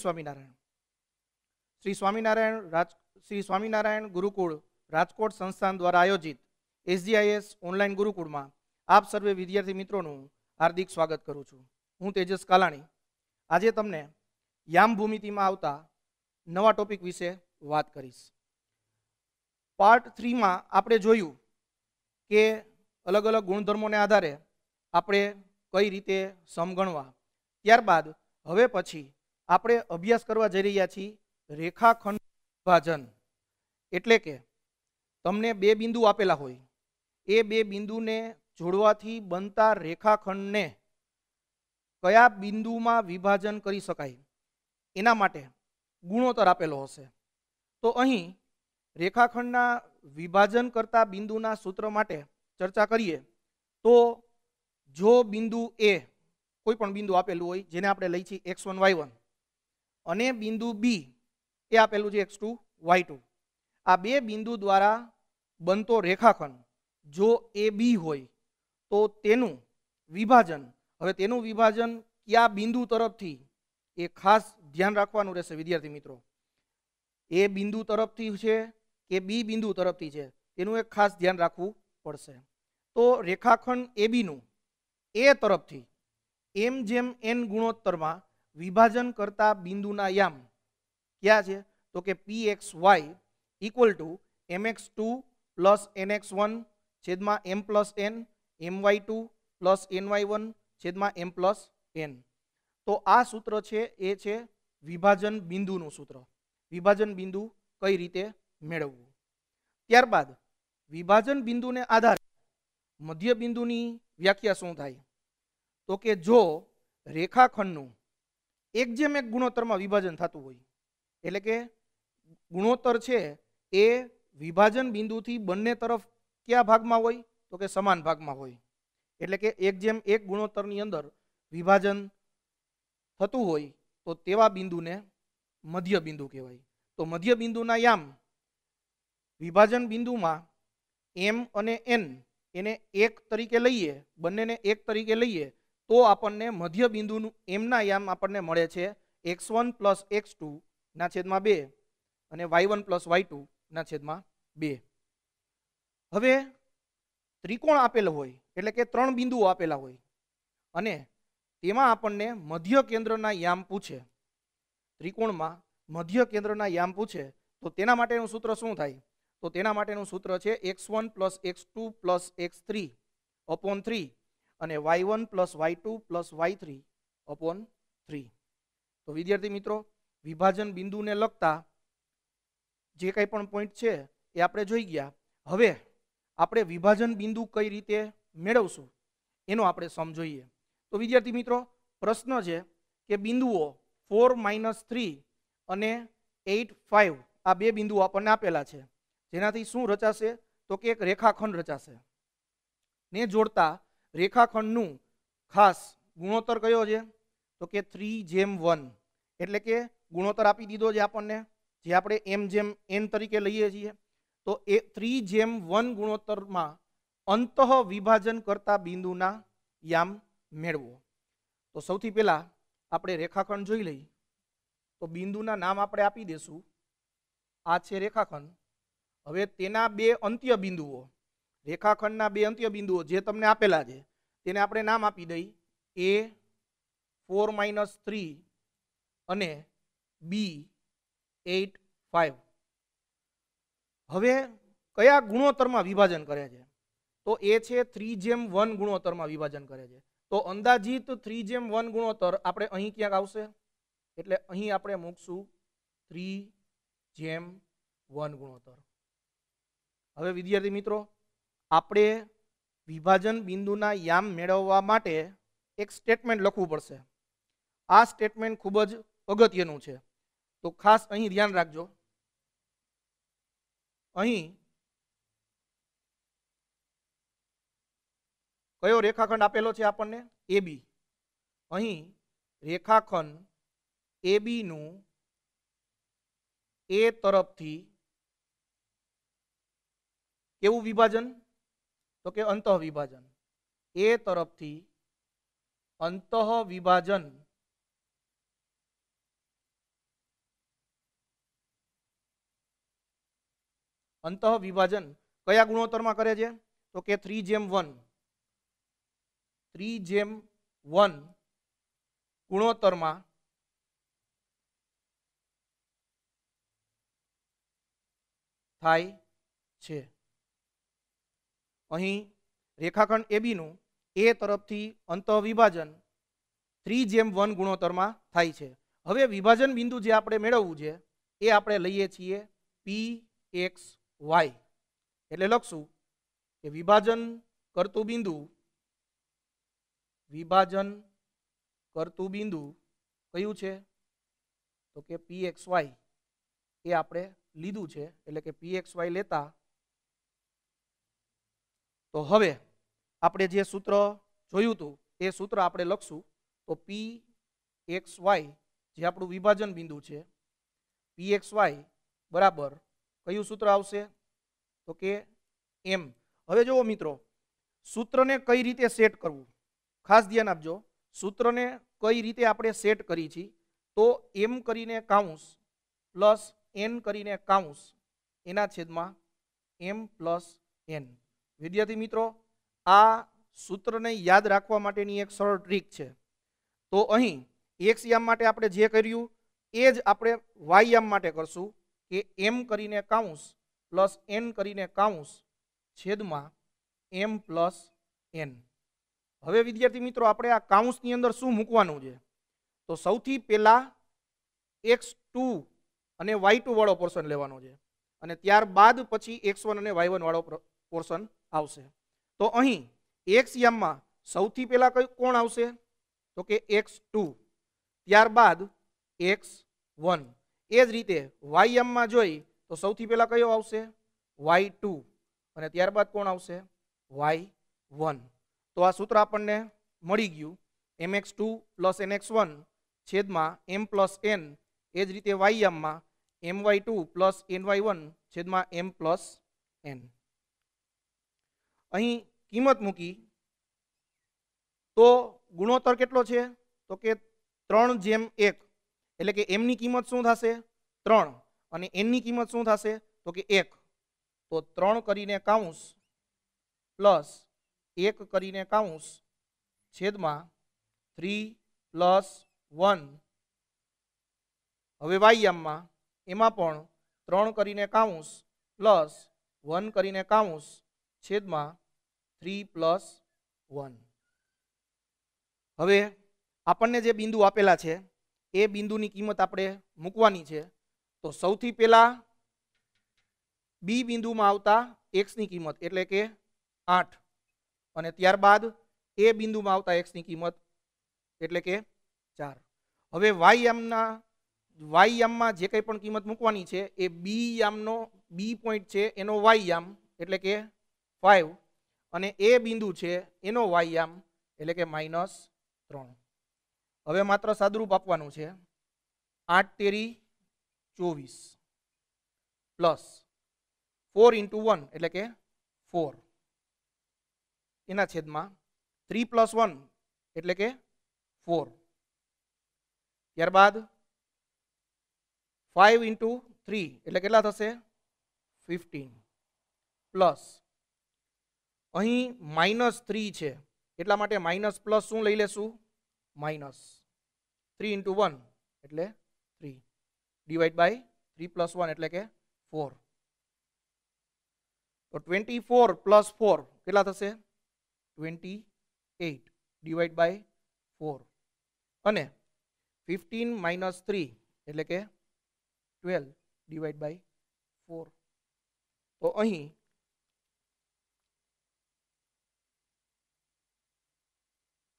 સ્વામીનારાયણ શ્રી સ્વામિનારાયણ રાજ શ્રી સ્વામિનારાયણ ગુરુકુળ રાજકોટ સંસ્થાન દ્વારા આયોજિત એજીઆઈએસ ઓનલાઈન ગુરુકુળમાં આપ સર્વે વિદ્યાર્થી મિત્રોનું હાર્દિક સ્વાગત કરું છું હું તેજસ કલાણી આજે તમને યામ ભૂમિતીમાં આવતા નવા ટોપિક વિશે વાત કરીશ પાર્ટ 3 માં આપણે જોયું કે અલગ અલગ ગુણધર્મોને આધારે આપણે કઈ રીતે સમ ગણવા ત્યારબાદ હવે પછી આપણે અભ્યાસ કરવા જઈ રહ્યા છીએ રેખાખંડ વિભાજન એટલે કે તમને બે બિંદુ આપેલા હોય એ બે બિંદુને જોડવાથી બનતા રેખાખંડને કયા બિંદુમાં વિભાજન કરી શકાય એના માટે ગુણોત્તર આપેલો હશે તો અહીં રેખાખંડના વિભાજન કરતા બિંદુના સૂત્ર માટે ચર્ચા કરીએ તો જો બિંદુ એ કોઈ પણ બિંદુ આપેલું હોય જેને આપણે લઈ છીએ એક્સ વન વાય વન અને બિંદુ બી એ આપેલું છે એક્સ ટુ વાય ટુ આ બે બિંદુ દ્વારા બનતો રેખાખંડ જો એ બી હોય તો તેનું વિભાજન હવે તેનું વિભાજન કયા બિંદુ તરફથી એ ખાસ ધ્યાન રાખવાનું રહેશે વિદ્યાર્થી મિત્રો એ બિંદુ તરફથી છે કે બી બિંદુ તરફથી છે તેનું એક ખાસ ધ્યાન રાખવું પડશે તો રેખાખંડ એ બીનું એ તરફથી એમ જેમ એન ગુણોત્તરમાં વિભાજન કરતા બિંદુના યામ ક્યાં છે તો કે P x y equal to m x two plus n x one છેદમાં m plus n m y two plus n y one છેદમાં એમ પ્લસ એન તો આ સૂત્ર છે એ છે વિભાજન બિંદુનું સૂત્ર વિભાજન બિંદુ કઈ રીતે મેળવવું ત્યારબાદ વિભાજન બિંદુને આધારે મધ્ય બિંદુની વ્યાખ્યા શું થાય તો કે જો રેખાખંડનું એક જેમ એક ગુણોત્તરમાં વિભાજન થતું હોય એટલે કે ગુણોત્તર છે એ વિભાજન બિંદુથી બંને તરફ કયા ભાગમાં હોય તો કે સમાન ભાગમાં હોય એટલે કે એક જેમ એક ગુણોત્તરની અંદર વિભાજન થતું હોય તો તેવા બિંદુને મધ્ય બિંદુ કહેવાય તો મધ્ય બિંદુના યામ વિભાજન બિંદુમાં એમ અને એન એને એક તરીકે લઈએ બંનેને એક તરીકે લઈએ તો આપણને મધ્ય બિંદુનું એમના યામ આપણને મળે છે x one plus x two ના છેદમાં બે અને y one plus y two ના છેદમાં બે હવે ત્રિકોણ આપેલો હોય એટલે કે ત્રણ બિંદુઓ આપેલા હોય અને તેમાં આપણને મધ્ય કેન્દ્રના યામ પૂછે ત્રિકોણમાં મધ્ય કેન્દ્રના યામ પૂછે તો તેના માટેનું સૂત્ર શું થાય તો તેના માટેનું સૂત્ર છે x one plus x two plus x three upon three અને y one plus y two plus y three upon three તો વિદ્યાર્થી મિત્રો વિભાજન બિંદુને લગતા જે કંઈ પણ પોઈન્ટ છે એ આપણે જોઈ ગયા હવે આપણે વિભાજન બિંદુ કઈ રીતે મેળવશું એનો આપણે સમજોઈએ તો વિદ્યાર્થી મિત્રો પ્રશ્ન છે કે બિંદુઓ ફોર માઇનસ થ્રી અને એઇટ ફાઇવ આ બે બિંદુઓ આપણને આપેલા છે જેનાથી શું રચાશે તો કે એક રેખાખંડ રચાશે ને જોડતા રેખાખંડનું ખાસ ગુણોત્તર કયો છે તો કે થ્રી જેમ વન એટલે કે ગુણોત્તર આપી દીધો છે આપણને જે આપણે એમ જેમ એન તરીકે લઈએ છીએ તો એ થ્રી જેમ વન ગુણોત્તરમાં અંત વિભાજન કરતા બિંદુના યામ મેળવો તો સૌથી પહેલાં આપણે રેખાખંડ જોઈ લઈ તો બિંદુના નામ આપણે આપી દઈશું આ છે રેખાખંડ હવે તેના બે અંત્ય બિંદુઓ રેખાખંડના બે અંત્ય બિંદુઓ જે તમને આપેલા છે તેને આપણે નામ આપી દઈ એ ફોર માઇનસ થ્રી અને બી એટ ફાઇવ હવે કયા ગુણોત્તરમાં વિભાજન કરે છે તો એ છે થ્રી જેમ વન ગુણોત્તરમાં વિભાજન કરે છે તો અંદાજિત થ્રી જેમ વન ગુણોત્તર આપણે અહીં ક્યાંક આવશે એટલે અહીં આપણે મૂકશું થ્રી જેમ વન ગુણોત્તર હવે વિદ્યાર્થી મિત્રો આપણે વિભાજન બિંદુના યામ મેળવવા માટે એક સ્ટેટમેન્ટ લખવું પડશે આ સ્ટેટમેન્ટ ખૂબ જ અગત્યનું છે તો ખાસ અહીં ધ્યાન રાખજો અહીં કયો રેખાખંડ આપેલો છે આપણને એ બી અહીં રેખાખંડ એ બીનું એ તરફથી કેવું વિભાજન તો કે અંતઃ વિભાજન એ તરફથી અંતઃ વિભાજન અંતઃ વિભાજન કયા ગુણોત્તરમાં કરે છે તો કે થ્રી જેમ વન થ્રી જેમ વન ગુણોત્તરમાં થાય છે અહીં રેખાખંડ એબીનું એ તરફથી વિભાજન થ્રી જેમ વન ગુણોત્તરમાં થાય છે હવે વિભાજન બિંદુ જે આપણે મેળવવું છે એ આપણે લઈએ છીએ પી એક્સ વાય એટલે લખશું કે વિભાજન કરતું બિંદુ વિભાજન કરતું બિંદુ કયું છે તો કે પી એક્સ વાય એ આપણે લીધું છે એટલે કે પી એક્સ વાય લેતા તો હવે આપણે જે સૂત્ર જોયું હતું એ સૂત્ર આપણે લખશું તો પી એક્સ વાય જે આપણું વિભાજન બિંદુ છે પી એક્સ વાય બરાબર કયું સૂત્ર આવશે તો કે એમ હવે જુઓ મિત્રો સૂત્રને કઈ રીતે સેટ કરવું ખાસ ધ્યાન આપજો સૂત્રને કઈ રીતે આપણે સેટ કરી છીએ તો એમ કરીને કાઉન્સ પ્લસ એન કરીને કાઉન્સ એના છેદમાં એમ પ્લસ એન વિદ્યાર્થી મિત્રો આ સૂત્રને યાદ રાખવા માટેની એક સરળ ટ્રીક છે તો અહીં એક્સ યામ માટે આપણે જે કર્યું એ જ આપણે વાય યામ માટે કરશું કે એમ કરીને કાઉન્સ પ્લસ એન કરીને કાઉન્સ છેદમાં એમ પ્લસ એન હવે વિદ્યાર્થી મિત્રો આપણે આ કાઉન્સની અંદર શું મૂકવાનું છે તો સૌથી પહેલાં એક્સ ટુ અને વાય ટુ વાળો પોર્શન લેવાનો છે અને ત્યારબાદ પછી એક્સ વન અને વાય વન વાળો પોર્શન આવશે તો અહીં એક્સ યમમાં સૌથી પહેલાં કયું કોણ આવશે તો કે એક્સ ટુ ત્યારબાદ એક્સ વન એ જ રીતે વાય યામમાં જોઈ તો સૌથી પહેલાં કયો આવશે વાય ટુ અને ત્યારબાદ કોણ આવશે વાય વન તો આ સૂત્ર આપણને મળી ગયું m x two plus n x one છેદમાં એમ પ્લસ એન એ જ રીતે વાય યામમાં m y two plus n y one છેદમાં એમ પ્લસ એન અહીં કિંમત મૂકી તો ગુણોત્તર કેટલો છે તો કે ત્રણ જેમ એક એટલે કે એમની કિંમત શું થશે ત્રણ અને એનની કિંમત શું થશે તો કે એક તો ત્રણ કરીને કાઉન્સ પ્લસ એક કરીને કાઉન્સ છેદમાં થ્રી પ્લસ વન હવે વાયમમાં એમાં પણ ત્રણ કરીને કાઉન્સ પ્લસ વન કરીને કાઉન્સ છેદમાં થ્રી પ્લસ વન હવે આપણને જે બિંદુ આપેલા છે એ બિંદુની કિંમત આપણે મૂકવાની છે તો સૌથી પહેલાં બી બિંદુમાં આવતા એક્સની કિંમત એટલે કે આઠ અને ત્યારબાદ એ બિંદુમાં આવતા એક્સની કિંમત એટલે કે ચાર હવે વાય યામના વાય યામમાં જે કંઈ પણ કિંમત મૂકવાની છે એ બી યામનો બી પોઈન્ટ છે એનો વાય યામ એટલે કે ફાઇવ અને એ બિંદુ છે એનો વાયામ એટલે કે માઇનસ ત્રણ હવે માત્ર સાદરૂપ આપવાનું છે આઠ તેરી ચોવીસ પ્લસ ફોર ઇન્ટુ વન એટલે કે ફોર એના છેદમાં થ્રી પ્લસ વન એટલે કે ફોર ત્યારબાદ ફાઇવ ઇન્ટુ થ્રી એટલે કેટલા થશે ફિફ્ટીન પ્લસ અહીં માઇનસ થ્રી છે એટલા માટે માઇનસ પ્લસ શું લઈ લેશું માઇનસ થ્રી ઇન્ટુ વન એટલે three divide by three plus one એટલે કે ફોર તો ટ્વેન્ટી ફોર પ્લસ ફોર કેટલા થશે twenty eight divide by four અને ફિફ્ટીન માઇનસ થ્રી એટલે કે ટ્વેલ્વ ડિવાઈડ બાય ફોર તો અહીં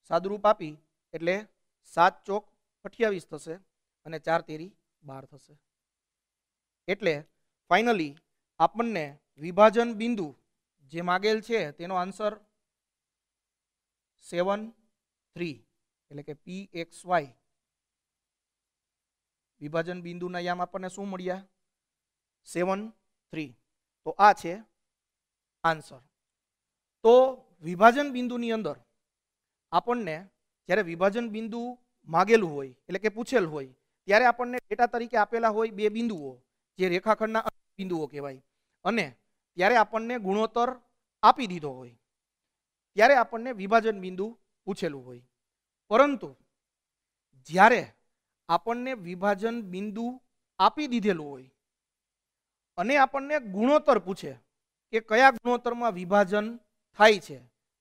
સાદુરૂપ આપી એટલે સાત ચોક અઠ્યાવીસ થશે અને ચાર તેરી બાર થશે એટલે ફાઇનલી આપણને વિભાજન બિંદુ જે માગેલ છે તેનો આન્સર સેવન થ્રી એટલે કે પી એક્સ વાય વિભાજન બિંદુના યામ આપણને શું મળ્યા સેવન થ્રી તો આ છે આન્સર તો વિભાજન બિંદુની અંદર આપણને જ્યારે વિભાજન બિંદુ માગેલું હોય એટલે કે પૂછેલ હોય ત્યારે આપણને ડેટા તરીકે આપેલા હોય બે બિંદુઓ જે રેખાખંડના બિંદુઓ કહેવાય અને ત્યારે આપણને ગુણોત્તર આપી દીધો હોય ત્યારે આપણને વિભાજન બિંદુ પૂછેલું હોય પરંતુ જ્યારે આપણને વિભાજન બિંદુ આપી દીધેલું હોય અને આપણને ગુણોત્તર પૂછે કે કયા ગુણોત્તરમાં વિભાજન થાય છે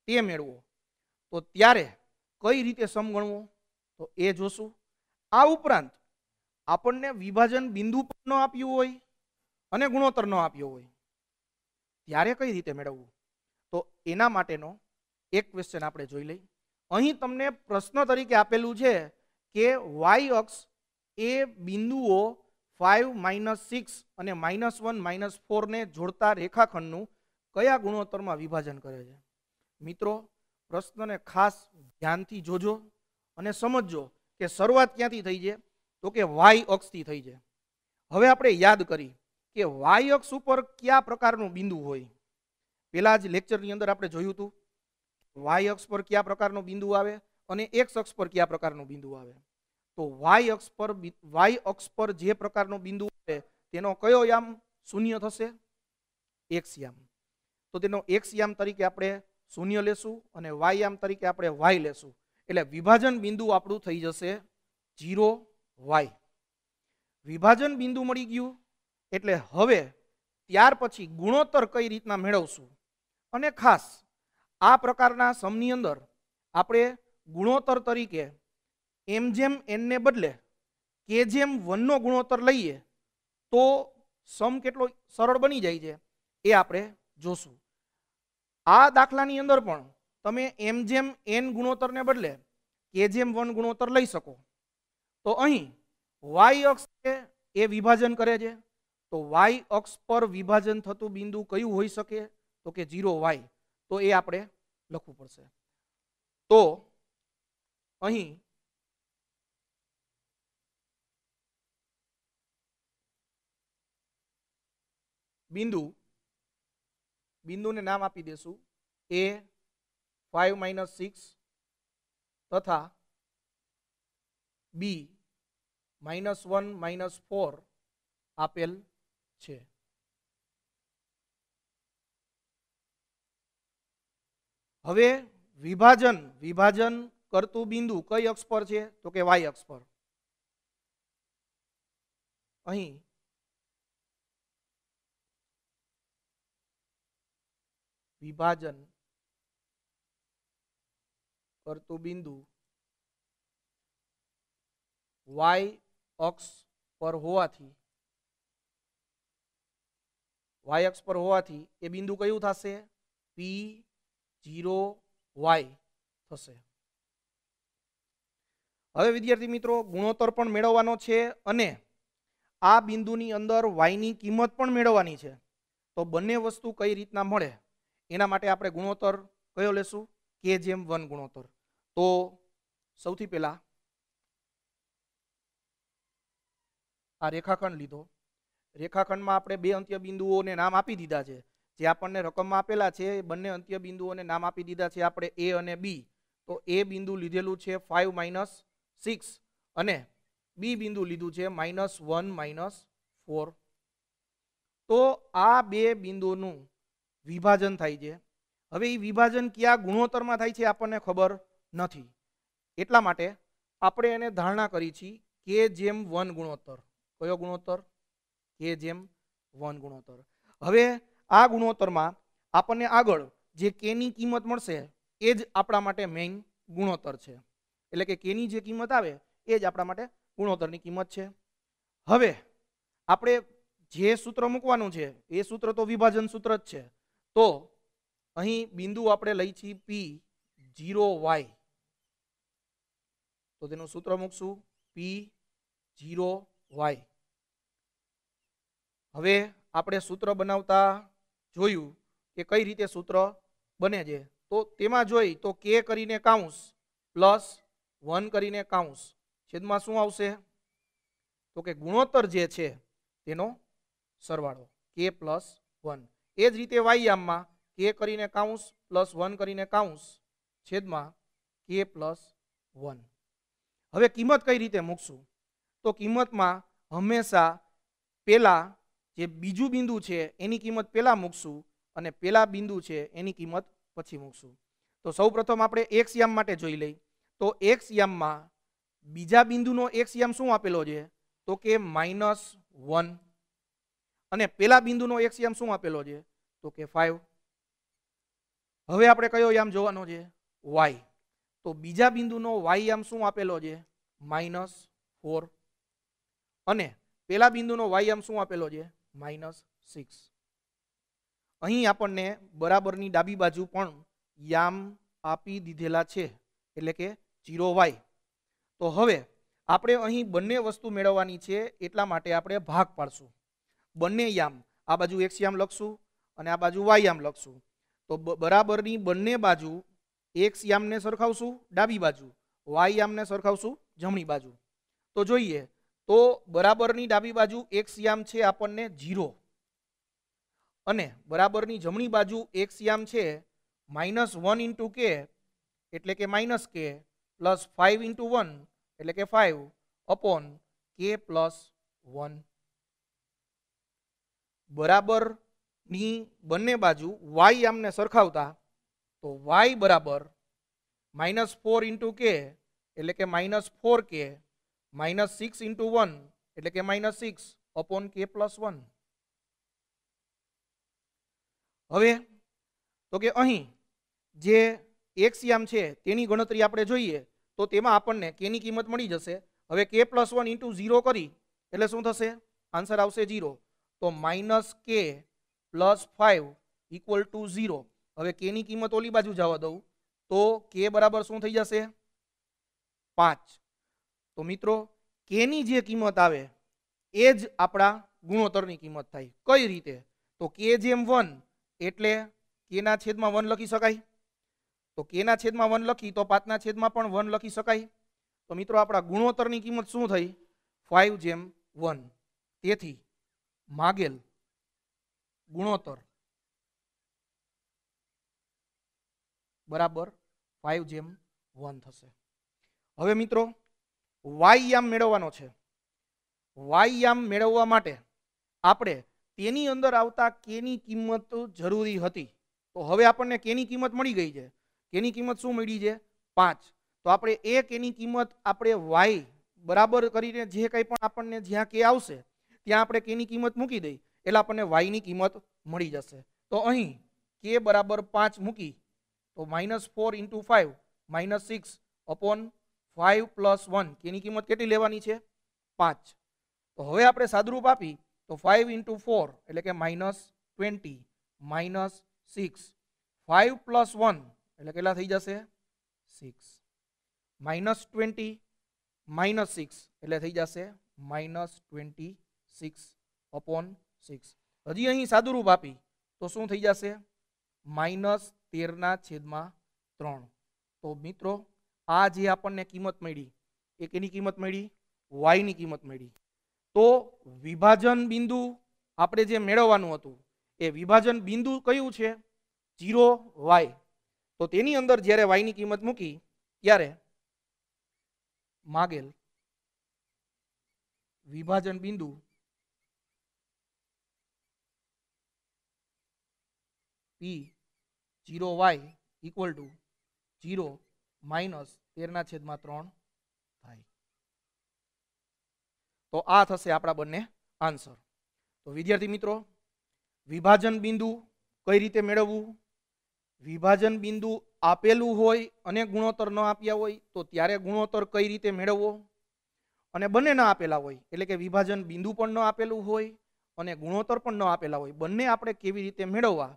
તે મેળવો તો ત્યારે કઈ રીતે સમગણવો તો એ જોશું આ ઉપરાંત આપણને વિભાજન બિંદુ પણ ન આપ્યું હોય અને ગુણોત્તર ન આપ્યો હોય ત્યારે કઈ રીતે મેળવવું તો એના માટેનો એક ક્વેશ્ચન આપણે જોઈ લઈ અહીં તમને પ્રશ્ન તરીકે આપેલું છે કે વાય અક્ષ એ બિંદુઓ ફાઇવ માઇનસ સિક્સ અને માઇનસ વન માઇનસ ફોરને જોડતા રેખાખંડનું કયા ગુણોત્તરમાં વિભાજન કરે છે મિત્રો પ્રશ્નને ખાસ ધ્યાનથી જોજો અને સમજજો કે શરૂઆત ક્યાંથી થઈ છે તો કે વાય અક્ષથી થઈ છે હવે આપણે યાદ કરી કે વાય અક્ષ ઉપર કયા પ્રકારનું બિંદુ હોય પહેલા જ લેક્ચરની અંદર આપણે જોયું હતું વાય અક્ષ પર કયા પ્રકારનું બિંદુ આવે અને એક્સ અક્ષ પર કયા પ્રકારનું બિંદુ આવે તો વાય અક્ષ પર વાય અક્ષ પર જે પ્રકારનું બિંદુ આવે તેનો કયો યામ શૂન્ય થશે એક્સ યામ તો તેનો એક્સ યામ તરીકે આપણે શૂન્ય લેશું અને વાય આમ તરીકે આપણે વાય લેશું એટલે વિભાજન બિંદુ આપણું થઈ જશે જીરો વાય વિભાજન બિંદુ મળી ગયું એટલે હવે ત્યાર પછી ગુણોત્તર કઈ રીતના મેળવશું અને ખાસ આ પ્રકારના સમની અંદર આપણે ગુણોત્તર તરીકે એમ જેમ એનને બદલે કે જેમ વનનો ગુણોત્તર લઈએ તો સમ કેટલો સરળ બની જાય છે એ આપણે જોશું આ દાખલાની અંદર પણ તમે એમ જેમ એન ગુણોત્તરને બદલે કે જેમ વન ગુણોત્તર લઈ શકો તો અહીં વાય અક્ષ છે એ વિભાજન કરે છે તો વાય અક્ષ પર વિભાજન થતું બિંદુ કયું હોઈ શકે તો કે ઝીરો વાય તો એ આપણે લખવું પડશે તો અહીં બિંદુ બિંદુને નામ આપી દેશું એ ફાઇવ માઇનસ સિક્સ તથા B minus one minus four આપેલ છે હવે વિભાજન વિભાજન કરતું બિંદુ કઈ અક્ષ પર છે તો કે વાય અક્ષ પર અહીં વિભાજન કરતું બિંદુ વાય અક્ષ પર હોવાથી વાય અક્ષ પર હોવાથી એ બિંદુ કયું થશે પી જીરો વાય થશે હવે વિદ્યાર્થી મિત્રો ગુણોત્તર પણ મેળવવાનો છે અને આ બિંદુની અંદર વાયની કિંમત પણ મેળવવાની છે તો બંને વસ્તુ કઈ રીતના મળે એના માટે આપણે ગુણોત્તર કયો લેશું કે જેમ વન ગુણોત્તર તો સૌથી પહેલાં આ રેખાખંડ લીધો રેખાખંડમાં આપણે બે અંત્ય બિંદુઓને નામ આપી દીધા છે જે આપણને રકમમાં આપેલા છે એ બંને અંત્ય બિંદુઓને નામ આપી દીધા છે આપણે એ અને બી તો એ બિંદુ લીધેલું છે ફાઇવ માઇનસ સિક્સ અને બી બિંદુ લીધું છે માઇનસ વન માઇનસ ફોર તો આ બે બિંદુનું વિભાજન થાય છે હવે એ વિભાજન કયા ગુણોત્તરમાં થાય છે આપણને ખબર નથી એટલા માટે આપણે એને ધારણા કરી છીએ કે જેમ વન ગુણોત્તર કયો ગુણોત્તર કે જેમ વન ગુણોત્તર હવે આ ગુણોત્તરમાં આપણને આગળ જે કેની કિંમત મળશે એ જ આપણા માટે મેઇન ગુણોત્તર છે એટલે કે કેની જે કિંમત આવે એ જ આપણા માટે ગુણોત્તરની કિંમત છે હવે આપણે જે સૂત્ર મૂકવાનું છે એ સૂત્ર તો વિભાજન સૂત્ર જ છે તો અહીં બિંદુ આપણે લઈ છીએ પી જીરો વાય તો તેનું સૂત્ર મૂકશું પી જીરો વાય હવે આપણે સૂત્ર બનાવતા જોયું કે કઈ રીતે સૂત્ર બને છે તો તેમાં જોઈ તો કે કરીને કાઉન્સ પ્લસ વન કરીને કાઉન્સ છેદમાં શું આવશે તો કે ગુણોત્તર જે છે તેનો સરવાળો કે પ્લસ વન એ જ રીતે વાયામમાં કે કરીને કાઉન્સ પ્લસ વન કરીને કાઉન્સ છેદમાં કે પ્લસ વન હવે કિંમત કઈ રીતે મૂકશું તો કિંમતમાં હંમેશા પેલા જે બીજું બિંદુ છે એની કિંમત પહેલાં મૂકશું અને પેલા બિંદુ છે એની કિંમત પછી મૂકશું તો સૌપ્રથમ આપણે એક્સ યામ માટે જોઈ લઈ તો એક્સ યામમાં બીજા બિંદુનો એક્સ યામ શું આપેલો છે તો કે માઇનસ વન અને પેલા બિંદુનો એક્સ યામ શું આપેલો છે તો કે ફાઈવ હવે આપણે કયો યામ જોવાનો છે વાય તો બીજા બિંદુનો વાય યામ શું આપેલો છે માઇનસ ફોર અને પેલા બિંદુનો વાય યામ શું આપેલો છે માઇનસ સિક્સ અહીં આપણને બરાબરની ડાબી બાજુ પણ યામ આપી દીધેલા છે એટલે કે જીરો વાય તો હવે આપણે અહીં બંને વસ્તુ મેળવવાની છે એટલા માટે આપણે ભાગ પાડશું બંને યામ આ બાજુ એક્સ યામ લખશું અને આ બાજુ વાય યામ લખશું તો બરાબરની બંને બાજુ એક્સ યામને સરખાવશું ડાબી બાજુ વાય યામને સરખાવશું જમણી બાજુ તો જોઈએ તો બરાબરની ડાબી બાજુ એક્સ યામ છે આપણને ઝીરો અને બરાબરની જમણી બાજુ એક્સ યામ છે માઇનસ વન ઇન્ટુ કે એટલે કે minus k plus five into one એટલે કે five upon k plus one બરાબરની બંને બાજુ વાય આમને સરખાવતા તો વાય બરાબર માઇનસ ફોર ઇન્ટુ કે એટલે કે minus four k minus six into one એટલે કે minus six upon k plus one હવે તો કે અહીં જે એક્સ યામ છે તેની ગણતરી આપણે જોઈએ તો તેમાં આપણને કેની કિંમત મળી જશે હવે કે પ્લસ વન ઇન્ટુ ઝીરો કરી એટલે શું થશે આન્સર આવશે ઝીરો તો minus k plus five equal to zero હવે કેની કિંમત ઓલી બાજુ જવા દઉં તો કે બરાબર શું થઈ જશે પાંચ તો મિત્રો કેની જે કિંમત આવે એ જ આપણા ગુણોત્તરની કિંમત થાય કઈ રીતે તો કે જેમ વન એટલે કેના છેદમાં વન લખી શકાય તો કેના છેદમાં વન લખી તો પાંચના છેદમાં પણ વન લખી શકાય તો મિત્રો આપણા ગુણોત્તરની કિંમત શું થઈ ફાઇવ જેમ વન તેથી માગેલ ગુણોત્તર બરાબર ફાઈવ જેમ વન થશે હવે મિત્રો વાય મેળવવાનો છે વાય મેળવવા માટે આપણે તેની અંદર આવતા કેની કિંમત જરૂરી હતી તો હવે આપણને કેની કિંમત મળી ગઈ છે કેની કિંમત શું મળી છે પાંચ તો આપણે એ કેની કિંમત આપણે વાય બરાબર કરીને જે કંઈ પણ આપણને જ્યાં કે આવશે ત્યાં આપણે કેની કિંમત મૂકી દઈ એટલે આપણને વાયની કિંમત મળી જશે તો અહીં કે બરાબર પાંચ મૂકી તો minus four into five minus six upon five plus one કેની કિંમત કેટલી લેવાની છે પાંચ તો હવે આપણે સાદરૂપ આપી તો ફાઇવ ઇન્ટુ ફોર એટલે કે minus twenty minus six five plus one એટલે કેટલા થઈ જશે six minus twenty minus six એટલે થઈ જશે minus twenty six upon six હજી અહીં સાદુરૂપ આપી તો શું થઈ જશે માઇનસ તેરના છેદમાં ત્રણ તો મિત્રો આ જે આપણને કિંમત મળી એ કેની કિંમત મળી વાયની કિંમત મળી તો વિભાજન બિંદુ આપણે જે મેળવવાનું હતું એ વિભાજન બિંદુ કયું છે જીરો વાય તો તેની અંદર જ્યારે વાયની કિંમત મૂકી ત્યારે માગેલ વિભાજન બિંદુ P zero Y equal to zero minus તેરના છેદમાં ત્રણ થાય તો આ થશે આપણા બંને આન્સર તો વિદ્યાર્થી મિત્રો વિભાજન બિંદુ કઈ રીતે મેળવવું વિભાજન બિંદુ આપેલું હોય અને ગુણોત્તર ન આપ્યા હોય તો ત્યારે ગુણોત્તર કઈ રીતે મેળવવો અને બંને ન આપેલા હોય એટલે કે વિભાજન બિંદુ પણ ન આપેલું હોય અને ગુણોત્તર પણ ન આપેલા હોય બંને આપણે કેવી રીતે મેળવવા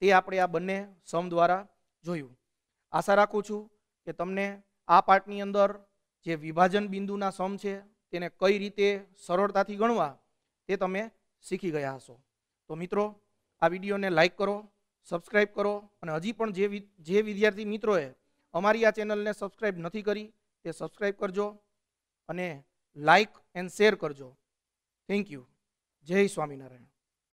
તે આપણે આ બંને સમ દ્વારા જોયું આશા રાખું છું કે તમને આ પાર્ટની અંદર જે વિભાજન બિંદુના સમ છે તેને કઈ રીતે સરળતાથી ગણવા તે તમે શીખી ગયા હશો તો મિત્રો આ વિડીયોને લાઇક કરો સબસ્ક્રાઇબ કરો અને હજી પણ જે જે વિદ્યાર્થી મિત્રોએ અમારી આ ચેનલને સબસ્ક્રાઈબ નથી કરી તે સબસ્ક્રાઇબ કરજો અને લાઇક એન્ડ શેર કરજો થેન્ક યુ જય સ્વામિનારાયણ